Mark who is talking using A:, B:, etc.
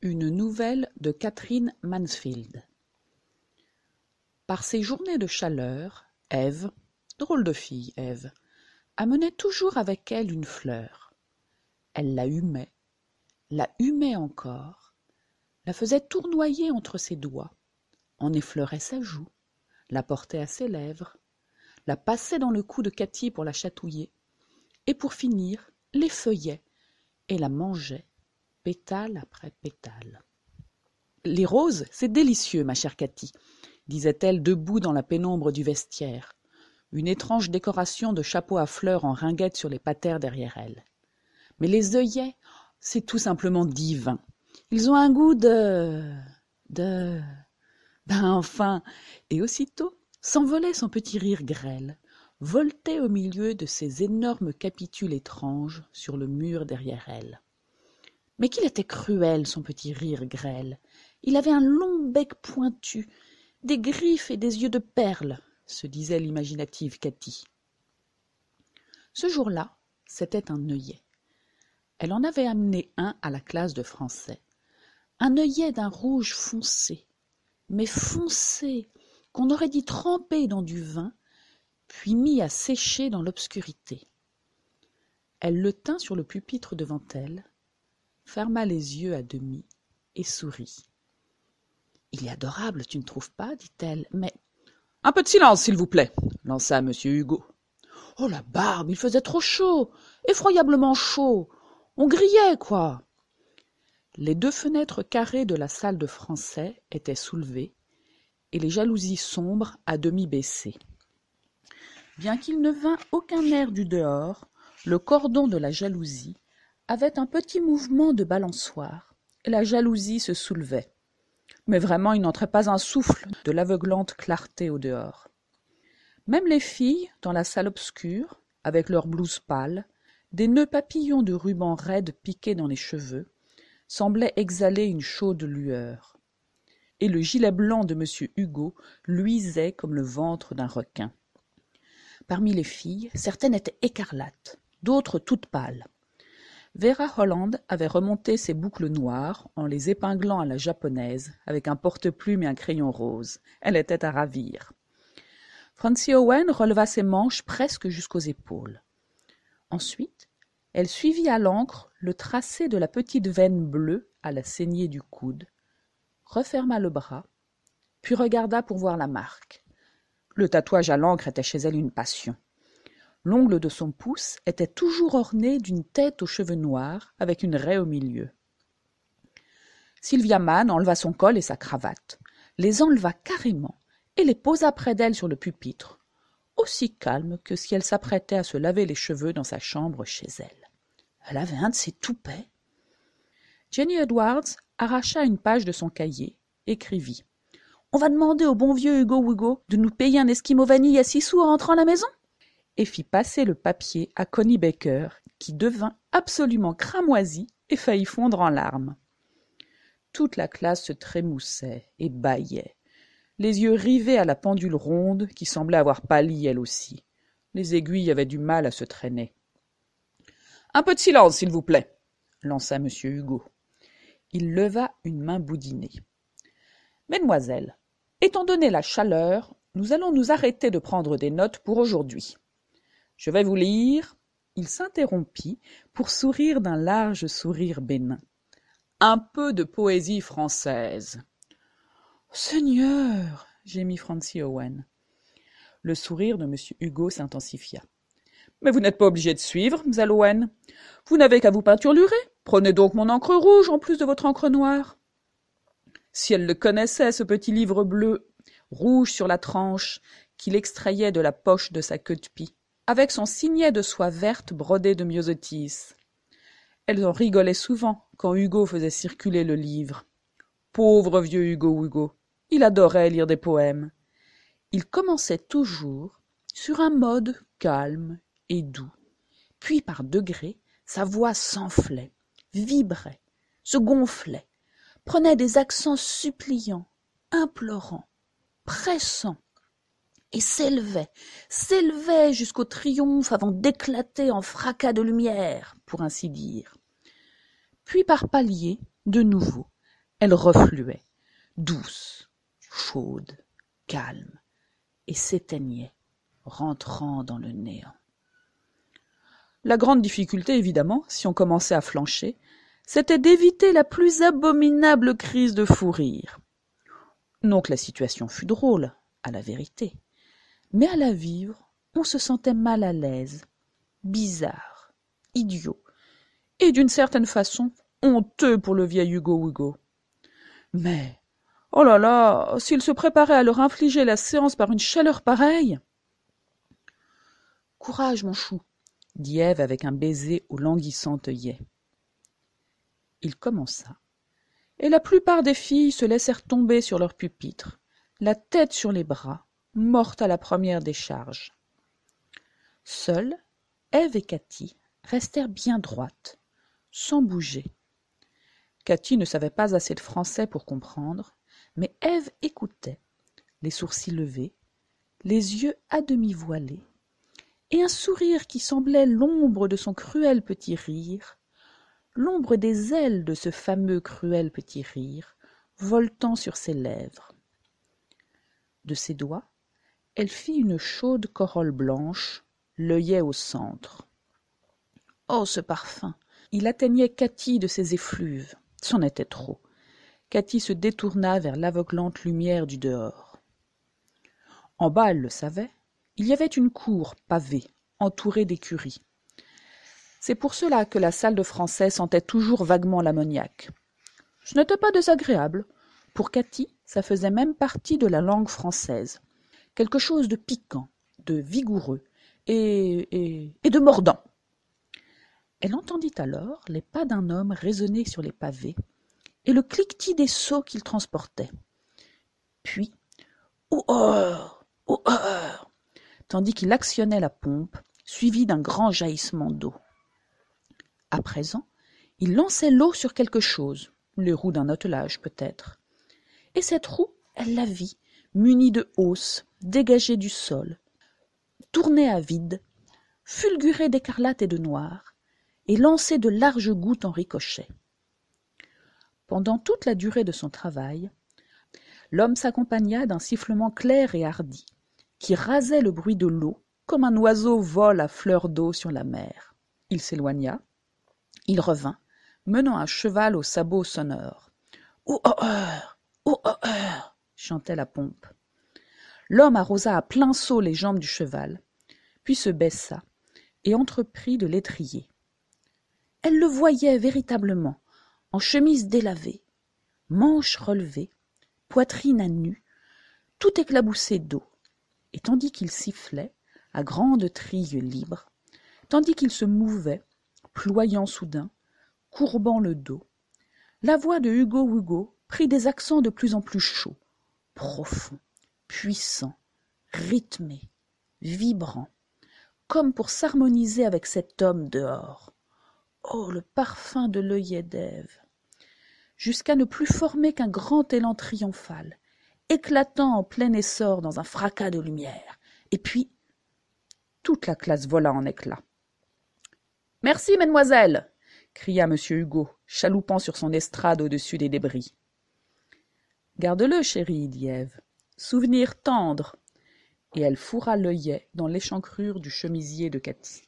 A: une nouvelle de Catherine Mansfield. Par ces journées de chaleur, Ève, drôle de fille, Ève, amenait toujours avec elle une fleur. Elle la humait, la humait encore, la faisait tournoyer entre ses doigts, en effleurait sa joue, la portait à ses lèvres, la passait dans le cou de Cathy pour la chatouiller, et pour finir, l'effeuillait et la mangeait pétale après pétale. Les roses, c'est délicieux, ma chère Cathy disait-elle debout dans la pénombre du vestiaire, une étrange décoration de chapeaux à fleurs en ringuette sur les patères derrière elle. Mais les œillets, c'est tout simplement divin. Ils ont un goût de... de... Ben enfin Et aussitôt s'envolait son petit rire grêle, voltait au milieu de ces énormes capitules étranges sur le mur derrière elle mais qu'il était cruel, son petit rire grêle. Il avait un long bec pointu, des griffes et des yeux de perles, se disait l'imaginative Cathy. Ce jour-là, c'était un œillet. Elle en avait amené un à la classe de français. Un œillet d'un rouge foncé, mais foncé, qu'on aurait dit trempé dans du vin, puis mis à sécher dans l'obscurité. Elle le tint sur le pupitre devant elle, ferma les yeux à demi et sourit il est adorable tu ne trouves pas dit-elle mais un peu de silence s'il vous plaît lança m hugo oh la barbe il faisait trop chaud effroyablement chaud on grillait quoi les deux fenêtres carrées de la salle de français étaient soulevées et les jalousies sombres à demi baissées bien qu'il ne vînt aucun air du dehors le cordon de la jalousie avait un petit mouvement de balançoire, la jalousie se soulevait. Mais vraiment, il n'entrait pas un souffle de l'aveuglante clarté au dehors. Même les filles, dans la salle obscure, avec leurs blouses pâles, des nœuds papillons de rubans raides piqués dans les cheveux, semblaient exhaler une chaude lueur. Et le gilet blanc de M. Hugo luisait comme le ventre d'un requin. Parmi les filles, certaines étaient écarlates, d'autres toutes pâles. Vera Holland avait remonté ses boucles noires en les épinglant à la japonaise avec un porte-plume et un crayon rose. Elle était à ravir. Francie Owen releva ses manches presque jusqu'aux épaules. Ensuite, elle suivit à l'encre le tracé de la petite veine bleue à la saignée du coude, referma le bras, puis regarda pour voir la marque. Le tatouage à l'encre était chez elle une passion. L'ongle de son pouce était toujours orné d'une tête aux cheveux noirs, avec une raie au milieu. Sylvia Mann enleva son col et sa cravate, les enleva carrément et les posa près d'elle sur le pupitre, aussi calme que si elle s'apprêtait à se laver les cheveux dans sa chambre chez elle. Elle avait un de ses toupets. Jenny Edwards arracha une page de son cahier, écrivit On va demander au bon vieux Hugo Hugo de nous payer un esquimau vanille à six sous en rentrant à la maison et fit passer le papier à Connie Baker, qui devint absolument cramoisie et faillit fondre en larmes. Toute la classe se trémoussait et bâillait, les yeux rivés à la pendule ronde qui semblait avoir pâli elle aussi. Les aiguilles avaient du mal à se traîner. Un peu de silence, s'il vous plaît, lança M. Hugo. Il leva une main boudinée. Mesdemoiselles, étant donné la chaleur, nous allons nous arrêter de prendre des notes pour aujourd'hui. Je vais vous lire… Il s'interrompit pour sourire d'un large sourire bénin. Un peu de poésie française. Seigneur gémit Francis Owen. Le sourire de M. Hugo s'intensifia. Mais vous n'êtes pas obligé de suivre, Owen. Vous n'avez qu'à vous peinturlurer. Prenez donc mon encre rouge en plus de votre encre noire. Si elle le connaissait, ce petit livre bleu, rouge sur la tranche, qu'il extrayait de la poche de sa queue de pie avec son signet de soie verte brodé de myosotis. Elles en rigolaient souvent quand Hugo faisait circuler le livre. Pauvre vieux Hugo Hugo, il adorait lire des poèmes. Il commençait toujours sur un mode calme et doux. Puis par degrés, sa voix s'enflait, vibrait, se gonflait, prenait des accents suppliants, implorants, pressants, et s'élevait, s'élevait jusqu'au triomphe avant d'éclater en fracas de lumière, pour ainsi dire. Puis par paliers, de nouveau, elle refluait, douce, chaude, calme, et s'éteignait, rentrant dans le néant. La grande difficulté, évidemment, si on commençait à flancher, c'était d'éviter la plus abominable crise de fou rire. Non que la situation fut drôle, à la vérité mais à la vivre on se sentait mal à l'aise bizarre idiot et d'une certaine façon honteux pour le vieil hugo hugo mais oh là là s'il se préparait à leur infliger la séance par une chaleur pareille courage mon chou dit ève avec un baiser aux languissantes yeux. il commença et la plupart des filles se laissèrent tomber sur leurs pupitres la tête sur les bras morte à la première décharge seules ève et Cathy restèrent bien droites sans bouger Cathy ne savait pas assez de français pour comprendre mais ève écoutait les sourcils levés les yeux à demi voilés et un sourire qui semblait l'ombre de son cruel petit rire l'ombre des ailes de ce fameux cruel petit rire voltant sur ses lèvres de ses doigts elle fit une chaude corolle blanche, l'œillet au centre. Oh ce parfum Il atteignait Cathy de ses effluves. C'en était trop. Cathy se détourna vers l'aveuglante lumière du dehors. En bas, elle le savait, il y avait une cour pavée, entourée d'écuries. C'est pour cela que la salle de français sentait toujours vaguement l'ammoniaque. Ce n'était pas désagréable. Pour Cathy, ça faisait même partie de la langue française quelque chose de piquant, de vigoureux et, et, de mordant. Elle entendit alors les pas d'un homme résonner sur les pavés et le cliquetis des seaux qu'il transportait. Puis, Ouh, ouh oh, oh !» tandis qu'il actionnait la pompe, suivi d'un grand jaillissement d'eau. À présent, il lançait l'eau sur quelque chose, les roues d'un attelage peut-être. Et cette roue, elle la vit, muni de hausses dégagés du sol tournés à vide fulguré d'écarlate et de noir et lançait de larges gouttes en ricochet pendant toute la durée de son travail l'homme s'accompagna d'un sifflement clair et hardi qui rasait le bruit de l'eau comme un oiseau vole à fleur d'eau sur la mer il s'éloigna il revint menant un cheval aux sabots sonores oh, oh, oh, chantait la pompe l'homme arrosa à plein saut les jambes du cheval puis se baissa et entreprit de l'étrier. elle le voyait véritablement en chemise délavée manches relevées poitrine à nu tout éclaboussé d'eau et tandis qu'il sifflait à grandes trilles libres tandis qu'il se mouvait ployant soudain courbant le dos la voix de hugo hugo prit des accents de plus en plus chauds profond, puissant, rythmé, vibrant, comme pour s'harmoniser avec cet homme dehors. Oh, le parfum de l'œillet d'Ève Jusqu'à ne plus former qu'un grand élan triomphal, éclatant en plein essor dans un fracas de lumière. Et puis, toute la classe vola en éclats. Merci, mesdemoiselles cria M. Hugo, chaloupant sur son estrade au-dessus des débris. Garde-le, chérie, dit Ève. Souvenir tendre Et elle fourra l'œillet dans l'échancrure du chemisier de Cathy.